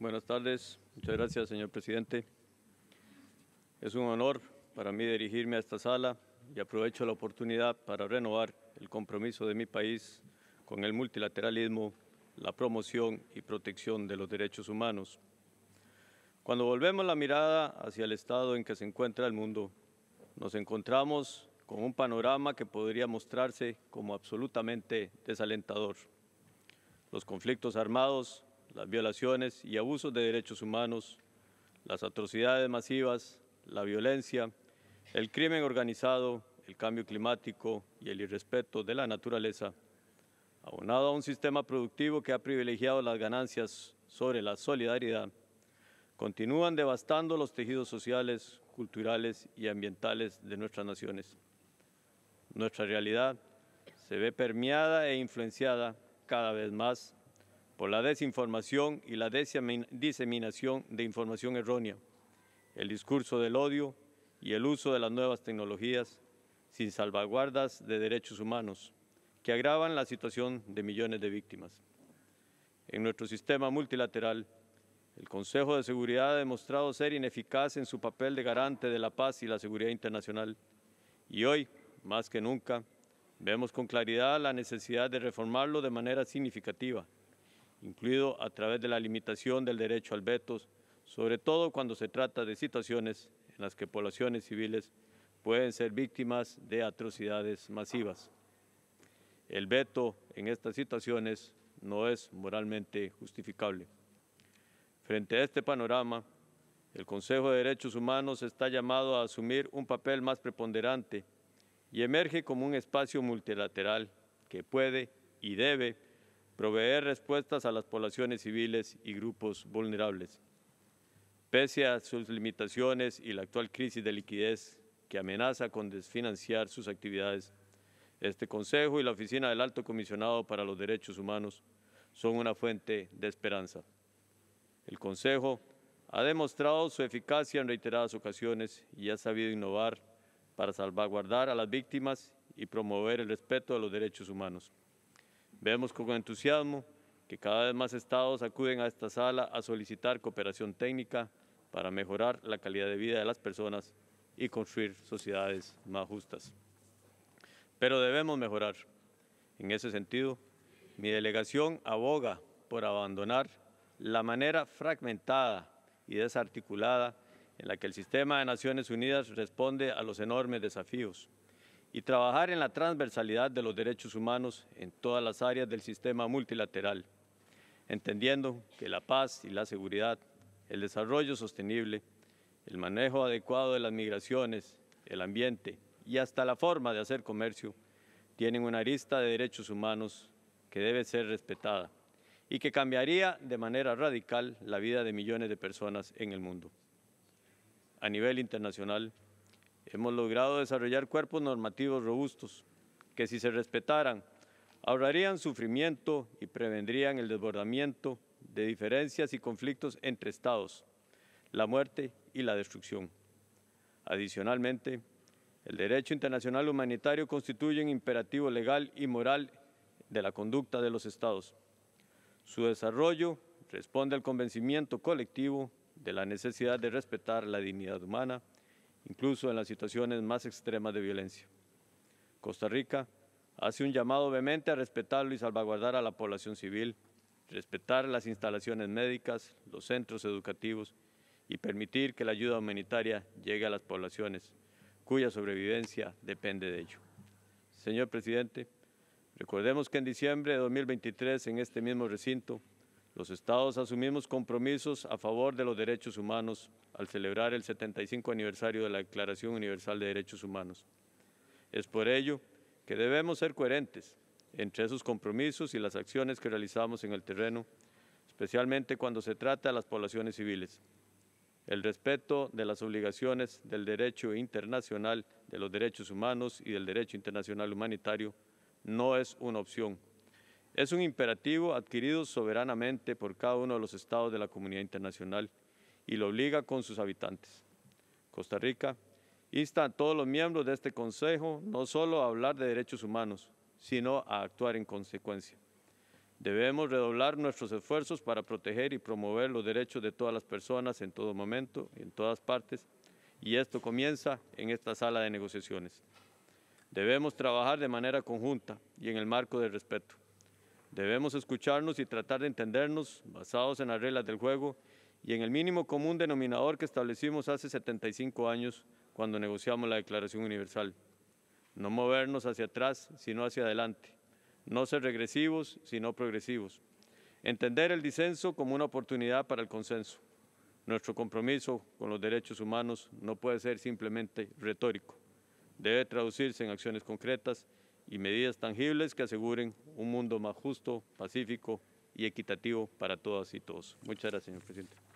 Buenas tardes. Muchas gracias, señor presidente. Es un honor para mí dirigirme a esta sala y aprovecho la oportunidad para renovar el compromiso de mi país con el multilateralismo, la promoción y protección de los derechos humanos. Cuando volvemos la mirada hacia el estado en que se encuentra el mundo, nos encontramos con un panorama que podría mostrarse como absolutamente desalentador. Los conflictos armados las violaciones y abusos de derechos humanos, las atrocidades masivas, la violencia, el crimen organizado, el cambio climático y el irrespeto de la naturaleza, aunado a un sistema productivo que ha privilegiado las ganancias sobre la solidaridad, continúan devastando los tejidos sociales, culturales y ambientales de nuestras naciones. Nuestra realidad se ve permeada e influenciada cada vez más por la desinformación y la diseminación de información errónea, el discurso del odio y el uso de las nuevas tecnologías sin salvaguardas de derechos humanos, que agravan la situación de millones de víctimas. En nuestro sistema multilateral, el Consejo de Seguridad ha demostrado ser ineficaz en su papel de garante de la paz y la seguridad internacional, y hoy, más que nunca, vemos con claridad la necesidad de reformarlo de manera significativa, incluido a través de la limitación del derecho al veto, sobre todo cuando se trata de situaciones en las que poblaciones civiles pueden ser víctimas de atrocidades masivas. El veto en estas situaciones no es moralmente justificable. Frente a este panorama, el Consejo de Derechos Humanos está llamado a asumir un papel más preponderante y emerge como un espacio multilateral que puede y debe proveer respuestas a las poblaciones civiles y grupos vulnerables. Pese a sus limitaciones y la actual crisis de liquidez que amenaza con desfinanciar sus actividades, este Consejo y la Oficina del Alto Comisionado para los Derechos Humanos son una fuente de esperanza. El Consejo ha demostrado su eficacia en reiteradas ocasiones y ha sabido innovar para salvaguardar a las víctimas y promover el respeto a los derechos humanos. Vemos con entusiasmo que cada vez más estados acuden a esta sala a solicitar cooperación técnica para mejorar la calidad de vida de las personas y construir sociedades más justas. Pero debemos mejorar. En ese sentido, mi delegación aboga por abandonar la manera fragmentada y desarticulada en la que el sistema de Naciones Unidas responde a los enormes desafíos y trabajar en la transversalidad de los derechos humanos en todas las áreas del sistema multilateral, entendiendo que la paz y la seguridad, el desarrollo sostenible, el manejo adecuado de las migraciones, el ambiente y hasta la forma de hacer comercio tienen una arista de derechos humanos que debe ser respetada y que cambiaría de manera radical la vida de millones de personas en el mundo. A nivel internacional, hemos logrado desarrollar cuerpos normativos robustos que si se respetaran ahorrarían sufrimiento y prevendrían el desbordamiento de diferencias y conflictos entre estados, la muerte y la destrucción. Adicionalmente, el derecho internacional humanitario constituye un imperativo legal y moral de la conducta de los estados. Su desarrollo responde al convencimiento colectivo de la necesidad de respetar la dignidad humana incluso en las situaciones más extremas de violencia. Costa Rica hace un llamado vehemente a respetarlo y salvaguardar a la población civil, respetar las instalaciones médicas, los centros educativos y permitir que la ayuda humanitaria llegue a las poblaciones cuya sobrevivencia depende de ello. Señor presidente, recordemos que en diciembre de 2023 en este mismo recinto los estados asumimos compromisos a favor de los derechos humanos al celebrar el 75 aniversario de la Declaración Universal de Derechos Humanos. Es por ello que debemos ser coherentes entre esos compromisos y las acciones que realizamos en el terreno, especialmente cuando se trata de las poblaciones civiles. El respeto de las obligaciones del derecho internacional, de los derechos humanos y del derecho internacional humanitario no es una opción, es un imperativo adquirido soberanamente por cada uno de los estados de la comunidad internacional y lo obliga con sus habitantes. Costa Rica insta a todos los miembros de este Consejo no solo a hablar de derechos humanos, sino a actuar en consecuencia. Debemos redoblar nuestros esfuerzos para proteger y promover los derechos de todas las personas en todo momento, y en todas partes, y esto comienza en esta sala de negociaciones. Debemos trabajar de manera conjunta y en el marco del respeto. Debemos escucharnos y tratar de entendernos basados en las reglas del juego y en el mínimo común denominador que establecimos hace 75 años cuando negociamos la Declaración Universal. No movernos hacia atrás, sino hacia adelante. No ser regresivos, sino progresivos. Entender el disenso como una oportunidad para el consenso. Nuestro compromiso con los derechos humanos no puede ser simplemente retórico. Debe traducirse en acciones concretas y medidas tangibles que aseguren un mundo más justo, pacífico y equitativo para todas y todos. Muchas gracias, señor presidente.